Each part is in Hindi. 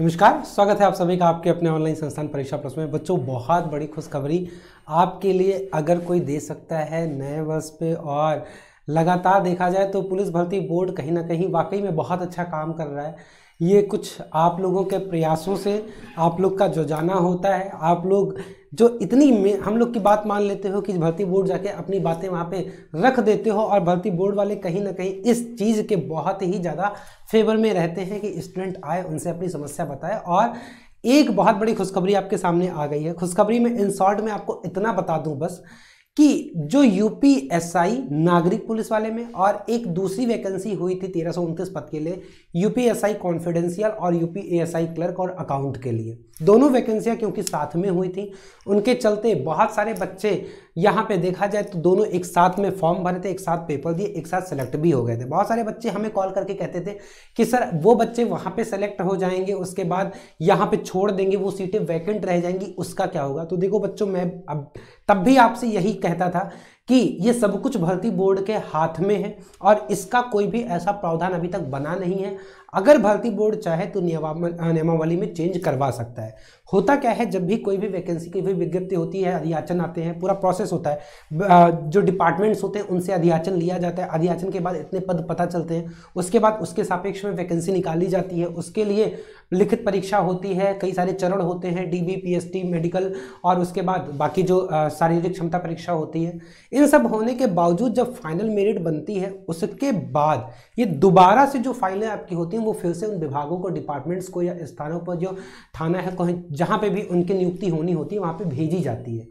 नमस्कार स्वागत है आप सभी का आपके अपने ऑनलाइन संस्थान परीक्षा प्रश्न में बच्चों बहुत बड़ी खुशखबरी आपके लिए अगर कोई दे सकता है नए वर्ष पे और लगातार देखा जाए तो पुलिस भर्ती बोर्ड कहीं ना कहीं वाकई में बहुत अच्छा काम कर रहा है ये कुछ आप लोगों के प्रयासों से आप लोग का जो जाना होता है आप लोग जो इतनी में हम लोग की बात मान लेते हो कि भर्ती बोर्ड जाके अपनी बातें वहाँ पे रख देते हो और भर्ती बोर्ड वाले कहीं ना कहीं इस चीज़ के बहुत ही ज़्यादा फेवर में रहते हैं कि स्टूडेंट आए उनसे अपनी समस्या बताए और एक बहुत बड़ी खुशखबरी आपके सामने आ गई है खुशखबरी में इन शॉर्ट में आपको इतना बता दूँ बस कि जो यूपीएसआई नागरिक पुलिस वाले में और एक दूसरी वैकेंसी हुई थी तेरह पद के लिए यूपीएसआई कॉन्फिडेंशियल और यूपीएसआई क्लर्क और अकाउंट के लिए दोनों वैकेंसियां क्योंकि साथ में हुई थी उनके चलते बहुत सारे बच्चे यहाँ पे देखा जाए तो दोनों एक साथ में फॉर्म भरे थे एक साथ पेपर दिए एक साथ सेलेक्ट भी हो गए थे बहुत सारे बच्चे हमें कॉल करके कहते थे कि सर वो बच्चे वहाँ पे सेलेक्ट हो जाएंगे उसके बाद यहाँ पे छोड़ देंगे वो सीटें वैकेंट रह जाएंगी उसका क्या होगा तो देखो बच्चों मैं अब तब भी आपसे यही कहता था कि ये सब कुछ भर्ती बोर्ड के हाथ में है और इसका कोई भी ऐसा प्रावधान अभी तक बना नहीं है अगर भर्ती बोर्ड चाहे तो नियमावली में चेंज करवा सकता है होता क्या है जब भी कोई भी वैकेंसी की भी विज्ञप्ति होती है अधियाचन आते हैं पूरा प्रोसेस होता है जो डिपार्टमेंट्स होते हैं उनसे अधियाचन लिया जाता है अधियाचन के बाद इतने पद पता चलते हैं उसके बाद उसके सापेक्ष में वैकेंसी निकाली जाती है उसके लिए लिखित परीक्षा होती है कई सारे चरण होते हैं डी बी मेडिकल और उसके बाद बाकी जो शारीरिक क्षमता परीक्षा होती है इन सब होने के बावजूद जब फाइनल मेरिट बनती है उसके बाद ये दोबारा से जो फाइलें आपकी होती हैं वो फिर से उन विभागों को डिपार्टमेंट्स को या स्थानों पर जो थाना है कहीं जहाँ पे भी उनकी नियुक्ति होनी होती है वहाँ पे भेजी जाती है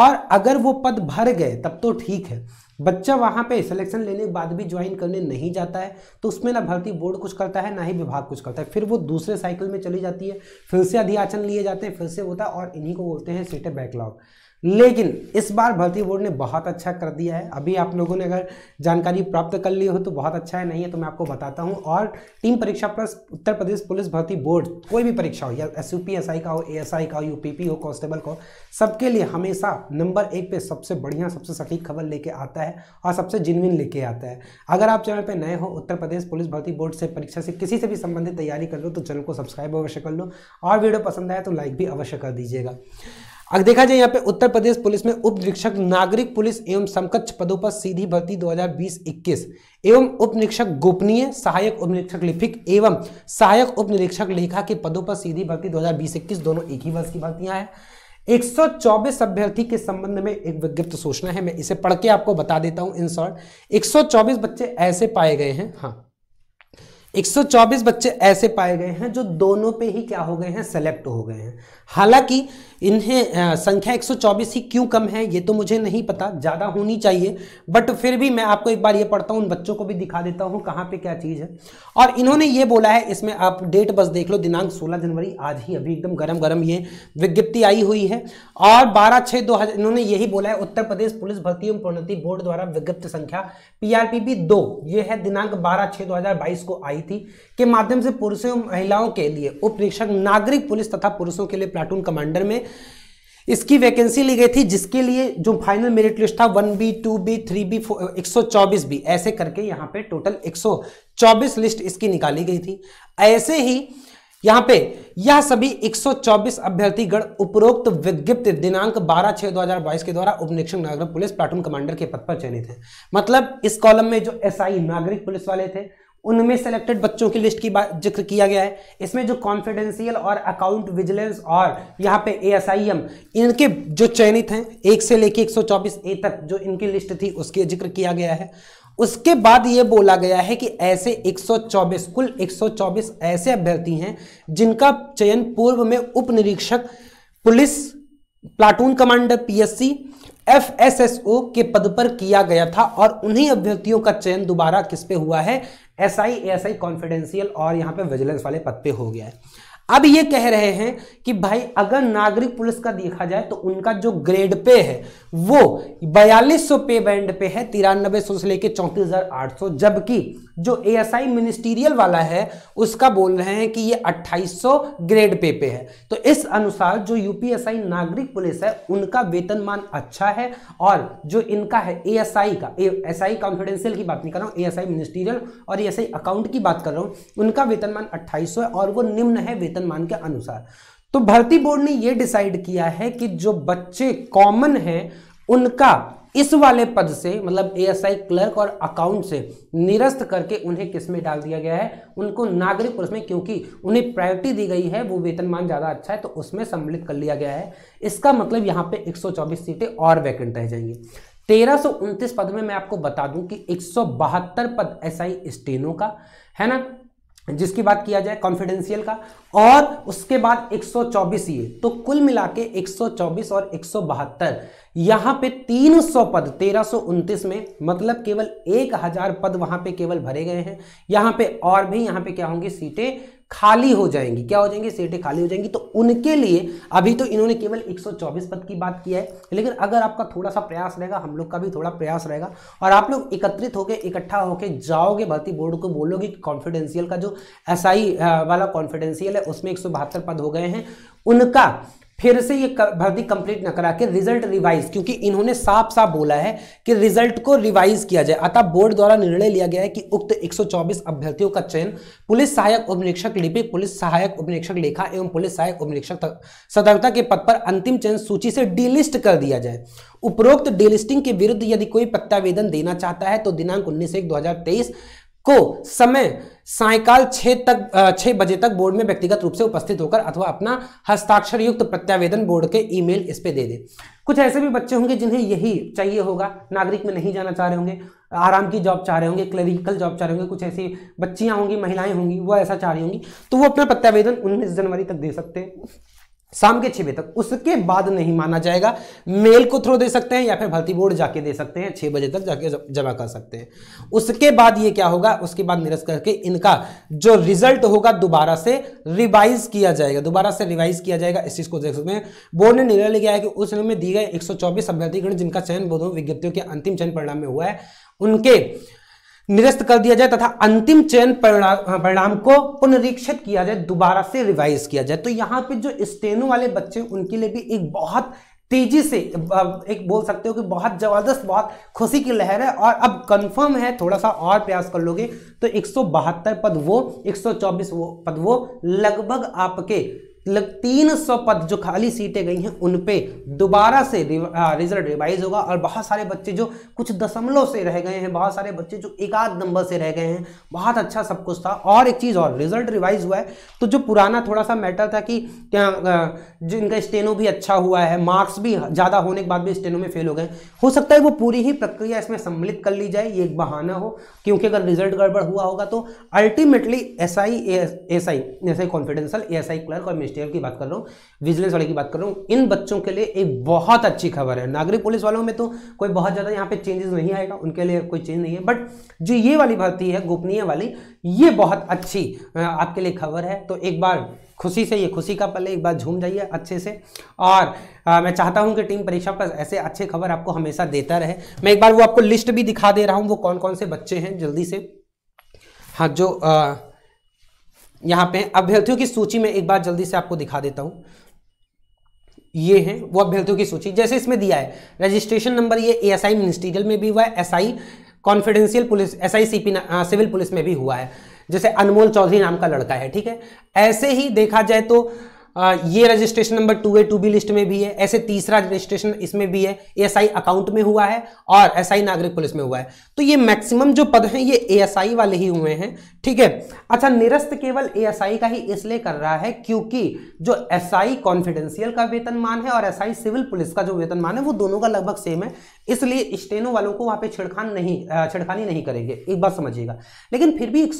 और अगर वो पद भर गए तब तो ठीक है बच्चा वहाँ पे सिलेक्शन लेने के बाद भी ज्वाइन करने नहीं जाता है तो उसमें ना भर्ती बोर्ड कुछ करता है ना ही विभाग कुछ करता है फिर वो दूसरे साइकिल में चली जाती है फिर से अधियाचन लिए जाते हैं फिर से होता है और इन्हीं को बोलते हैं सीटें बैकलॉग लेकिन इस बार भर्ती बोर्ड ने बहुत अच्छा कर दिया है अभी आप लोगों ने अगर जानकारी प्राप्त कर ली हो तो बहुत अच्छा है नहीं है तो मैं आपको बताता हूँ और टीम परीक्षा प्लस उत्तर प्रदेश पुलिस भर्ती बोर्ड कोई भी परीक्षा हो या S U P S I का हो ए एस आई का हो यू पी पी हो कॉन्स्टेबल का हो सबके लिए हमेशा नंबर एक पे सबसे बढ़िया सबसे सटीक खबर लेके आता है और सबसे जिनविन लेके आता है अगर आप चैनल पर नए हो उत्तर प्रदेश पुलिस भर्ती बोर्ड से परीक्षा से किसी से भी संबंधित तैयारी कर लो तो चैनल को सब्सक्राइब अवश्य कर लो और वीडियो पसंद आए तो लाइक भी अवश्य कर दीजिएगा अगर देखा जाए यहाँ पे उत्तर प्रदेश पुलिस में उप निरीक्षक नागरिक पुलिस एवं समकक्ष पदों पर सीधी भर्ती 2020-21 एवं उप निरीक्षक गोपनीय सहायक उप निरीक्षक लिपिक एवं सहायक उप निरीक्षक लेखा के पदों पर सीधी भर्ती 2020-21 दोनों एक ही वर्ष की भर्तियां हैं 124 अभ्यर्थी के संबंध में एक विज्ञप्त सूचना है मैं इसे पढ़ के आपको बता देता हूं इन शॉर्ट एक बच्चे ऐसे पाए गए हैं हाँ 124 बच्चे ऐसे पाए गए हैं जो दोनों पे ही क्या हो गए हैं सेलेक्ट हो गए हैं हालांकि इन्हें संख्या 124 ही क्यों कम है ये तो मुझे नहीं पता ज़्यादा होनी चाहिए बट फिर भी मैं आपको एक बार ये पढ़ता हूँ उन बच्चों को भी दिखा देता हूँ कहाँ पे क्या चीज़ है और इन्होंने ये बोला है इसमें आप डेट बस देख लो दिनांक 16 जनवरी आज ही अभी एकदम गरम गरम ये विज्ञप्ति आई हुई है और बारह छः दो हज़ार इन्होंने यही बोला है उत्तर प्रदेश पुलिस भर्ती एवं प्रोन्नति बोर्ड द्वारा विज्ञप्ति संख्या पी आर पी दो ये है दिनांक बारह छः दो को आई आई थी के माध्यम से पुरुषों एवं महिलाओं के लिए उप निरीक्षक नागरिक पुलिस तथा पुरुषों के लिए प्लाटून कमांडर में इसकी वैकेंसी ली गई थी जिसके लिए जो फाइनल मेरिट लिस्ट था one B two B three B four एक सौ चौबीस बी ऐसे करके यहाँ पे टोटल एक सौ चौबीस लिस्ट इसकी निकाली गई थी ऐसे ही यहाँ पे यह सभी 124 अभ्यर्थी गण उपरोक्त विज्ञप्ति दिनांक 12 छह 2022 के द्वारा उप निरीक्षक नागरिक पुलिस प्लाटून कमांडर के पद पर चयनित हैं मतलब इस कॉलम में जो एसआई नागरिक पुलिस वाले थे उनमें सेलेक्टेड बच्चों की लिस्ट की बात जिक्र किया गया है इसमें जो कॉन्फिडेंशियल और अकाउंट विजिलेंस और यहाँ पे एएसआईएम इनके जो चयनित हैं एक से लेके 124 ए तक जो इनकी लिस्ट थी उसके जिक्र किया गया है उसके बाद ये बोला गया है कि ऐसे 124 कुल 124 ऐसे अभ्यर्थी हैं जिनका चयन पूर्व में उप निरीक्षक police platoon commander PSC F के पद पर किया गया था और उन्हीं अभ्यर्थियों का चयन दोबारा किस पे हुआ है S I S I confidential और यहाँ पे विजिलेंस वाले पद पे हो गया है अब ये कह रहे हैं कि भाई अगर नागरिक पुलिस का देखा जाए तो उनका जो ग्रेड पे है वो बयालीस सौ पे बैंड पे है तिरानबे सौ से लेकर चौंतीस हजार आठ सौ जबकि जो एएसआई मिनिस्टीरियल वाला है उसका बोल रहे हैं कि ये 2800 ग्रेड पे पे है तो इस अनुसार जो यूपीएसआई नागरिक पुलिस है उनका वेतनमान अच्छा है और जो इनका है एएसआई का एएसआई कॉन्फिडेंशियल की बात नहीं कर रहा हूँ एएसआई मिनिस्टीरियल और एएसआई अकाउंट की बात कर रहा हूँ उनका वेतनमान अट्ठाईस है और वो निम्न है वेतन वेतन मान के अनुसार तो भर्ती बोर्ड ने यह डिसाइड किया है कि जो बच्चे कॉमन हैं उनका इस वाले पद से मतलब एएसआई क्लर्क और अकाउंट से निरस्त करके उन्हें किस में डाल दिया गया है उनको नागरिक पुरुष में क्योंकि उन्हें प्रायोरिटी दी गई है वो वेतनमान ज़्यादा अच्छा है तो उसमें सम्मिलित कर लिया गया है इसका मतलब यहां पे 124 सीटें और वैकेंट रह जाएंगी तेरह पद में मैं आपको बता दूं कि एक पद एस आई का है ना जिसकी बात किया जाए कॉन्फिडेंशियल का और उसके बाद 124 ये तो कुल मिला के 124 और एक पर पे 300 पद तेरह में मतलब केवल 1000 पद वहां पे केवल भरे गए हैं यहां पे और भी यहां पे क्या होंगी सीटें खाली हो जाएंगी क्या हो जाएंगी सीटें खाली हो जाएंगी तो उनके लिए अभी तो इन्होंने केवल 124 पद की बात की है लेकिन अगर आपका थोड़ा सा प्रयास रहेगा हम लोग का भी थोड़ा प्रयास रहेगा और आप लोग एकत्रित होकर इकट्ठा होकर जाओगे भर्ती बोर्ड को बोलोगे कि कॉन्फिडेंशियल का जो एस वाला कॉन्फिडेंशियल है उसमें एक पद हो गए हैं उनका फिर से ये भर्ती कंप्लीट न करा के रिजल्ट रिवाइज क्योंकि इन्होंने साफ साफ बोला है कि रिजल्ट को रिवाइज किया जाए अतः बोर्ड द्वारा निर्णय लिया गया है कि उक्त 124 अभ्यर्थियों का चयन पुलिस सहायक उपनिरीक्षक लिपिक पुलिस सहायक उपनिरीक्षक लेखा एवं पुलिस सहायक उपनिरीक्षक सतर्कता के पद पर अंतिम चयन सूची से डीलिस्ट कर दिया जाए उपरोक्त डीलिस्टिंग के विरुद्ध यदि कोई प्रत्यावेदन देना चाहता है तो दिनांक उन्नीस एक दो को समय सायकाल छह तक छह बजे तक बोर्ड में व्यक्तिगत रूप से उपस्थित होकर अथवा अपना हस्ताक्षर युक्त प्रत्यावेदन बोर्ड के ईमेल इस पे दे दे कुछ ऐसे भी बच्चे होंगे जिन्हें यही चाहिए होगा नागरिक में नहीं जाना चाह रहे होंगे आराम की जॉब चाह रहे होंगे क्लरिकल जॉब चाह रहे होंगे कुछ ऐसी बच्चियां होंगी महिलाएं होंगी वो ऐसा चाह रही होंगी तो वो अपना प्रत्यावेदन उन्नीस जनवरी तक दे सकते हैं शाम के छह बजे तक उसके बाद नहीं माना जाएगा मेल को थ्रो दे सकते हैं या फिर भर्ती बोर्ड जाके दे सकते हैं छह बजे तक जाके जमा कर सकते हैं उसके बाद ये क्या होगा उसके बाद निरस्त करके इनका जो रिजल्ट होगा दोबारा से रिवाइज किया जाएगा दोबारा से रिवाइज किया जाएगा इस चीज को देख सकते हैं बोर्ड ने निर्णय लिया है कि उस में दिए गए एक अभ्यर्थीगण जिनका चयन बोधो विज्ञप्तियों के अंतिम चयन परिणाम में हुआ है उनके निरस्त कर दिया जाए तथा अंतिम चयन हाँ, परिणाम को पुनरीक्षित किया जाए दोबारा से रिवाइज किया जाए तो यहाँ पे जो स्टेनो वाले बच्चे उनके लिए भी एक बहुत तेजी से एक बोल सकते हो कि बहुत ज़बरदस्त बहुत खुशी की लहर है और अब कंफर्म है थोड़ा सा और प्रयास कर लोगे तो एक पद वो एक वो पद वो लगभग आपके मतलब तीन सौ पद जो खाली सीटें गई हैं उन पे दोबारा से रिजल्ट रिवाइज होगा और बहुत सारे बच्चे जो कुछ दशमलव से रह गए हैं बहुत सारे बच्चे जो एक आध नंबर से रह गए हैं बहुत अच्छा सब कुछ था और एक चीज़ और रिजल्ट रिवाइज हुआ है तो जो पुराना थोड़ा सा मैटर था कि जो इनका स्टेनो भी अच्छा हुआ है मार्क्स भी ज़्यादा होने के बाद भी स्टेनो में फेल हो गए हो सकता है वो पूरी ही प्रक्रिया इसमें सम्मिलित कर ली जाए ये एक बहाना हो क्योंकि अगर रिजल्ट गड़बड़ हुआ होगा तो ultimately S I S I S I confidential S I clerk और एसटीएफ की बात कर रहा हूँ विजिलेंस वाले की बात कर रहा हूँ इन बच्चों के लिए एक बहुत अच्छी खबर है नागरिक पुलिस वालों में तो कोई बहुत ज़्यादा यहाँ पे चेंजेस नहीं आएगा उनके लिए कोई चेंज नहीं है बट जो ये वाली भर्ती है गोपनीय वाली ये बहुत अच्छी आपके लिए खबर है तो एक बार खुशी से ये खुशी का पल एक बार झूम जाइए अच्छे से और आ, मैं चाहता हूँ कि टीम परीक्षा पर ऐसे अच्छे खबर आपको हमेशा देता रहे मैं एक बार वो आपको लिस्ट भी दिखा दे रहा हूँ वो कौन कौन से बच्चे हैं जल्दी से हाँ जो आ, यहाँ पे अभ्यर्थियों की सूची में एक बार जल्दी से आपको दिखा देता हूँ ये है वो अभ्यर्थियों की सूची जैसे इसमें दिया है रजिस्ट्रेशन नंबर ये एएसआई मिनिस्ट्रियल में भी हुआ है SI confidential police SI CP civil police में भी हुआ है जैसे अनमोल चौधरी नाम का लड़का है ठीक है ऐसे ही देखा जाए तो ये registration number two A two B list में भी है ऐसे तीसरा रजिस्ट्रेशन इसमें भी है एएसआई अकाउंट में हुआ है और एसआई नागरिक पुलिस में हुआ है तो ये मैक्सिमम जो पद हैं ये एएसआई वाले ही हुए हैं ठीक है अच्छा निरस्त केवल एएसआई का ही इसलिए कर रहा है क्योंकि जो एसआई कॉन्फिडेंशियल का वेतनमान है और एसआई सिविल पुलिस का जो वेतनमान है वो दोनों का लगभग सेम है इसलिए स्टेनो वालों को वहां पे छिड़खान नहीं छिड़खानी नहीं करेंगे एक बात समझिएगा लेकिन फिर भी एक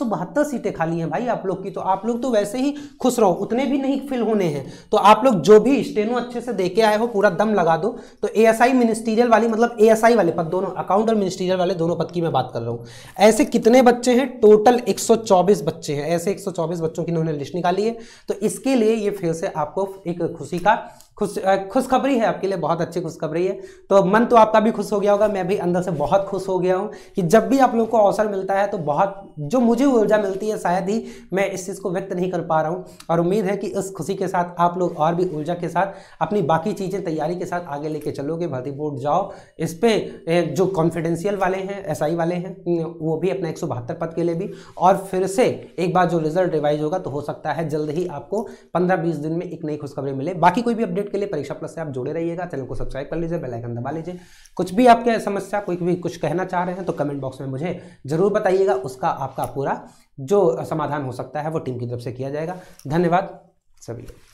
सीटें खाली हैं भाई आप लोग की तो आप लोग तो वैसे ही खुश रहो उतने भी नहीं फिल होने हैं तो आप लोग जो भी स्टेनो अच्छे से देके आए हो पूरा दम लगा दो तो ए मिनिस्टीरियल वाली मतलब ए वाले पद दोनों अकाउंट और मिनिस्टीरियल वाले दोनों पद की मैं बात कर रहा हूँ ऐसे कितने बच्चे हैं टोटल एक बच्चे हैं ऐसे एक बच्चों की इन्होंने लिस्ट निकाली है तो इसके लिए ये फिर से आपको एक खुशी का खुश खुशखबरी है आपके लिए बहुत अच्छी खुशखबरी है तो मन तो आपका भी खुश हो गया होगा मैं भी अंदर से बहुत खुश हो गया हूँ कि जब भी आप लोग को अवसर मिलता है तो बहुत जो मुझे ऊर्जा मिलती है शायद ही मैं इस चीज़ को व्यक्त नहीं कर पा रहा हूँ और उम्मीद है कि इस खुशी के साथ आप लोग और भी ऊर्जा के साथ अपनी बाकी चीज़ें तैयारी के साथ आगे लेके चलोगे भर्ती बोर्ड जाओ इस पर जो कॉन्फिडेंशियल वाले हैं एस वाले हैं वो भी अपना एक पद के लिए भी और फिर से एक बार जो रिजल्ट रिवाइज होगा तो हो सकता है जल्द ही आपको पंद्रह बीस दिन में एक नई खुशखबरी मिले बाकी कोई भी अपडेट अपडेट के लिए परीक्षा प्लस से आप जुड़े रहिएगा चैनल को सब्सक्राइब कर लीजिए बेल आइकन दबा लीजिए कुछ भी आपके समस्या कोई भी कुछ कहना चाह रहे हैं तो कमेंट बॉक्स में मुझे ज़रूर बताइएगा उसका आपका पूरा जो समाधान हो सकता है वो टीम की तरफ से किया जाएगा धन्यवाद सभी लोग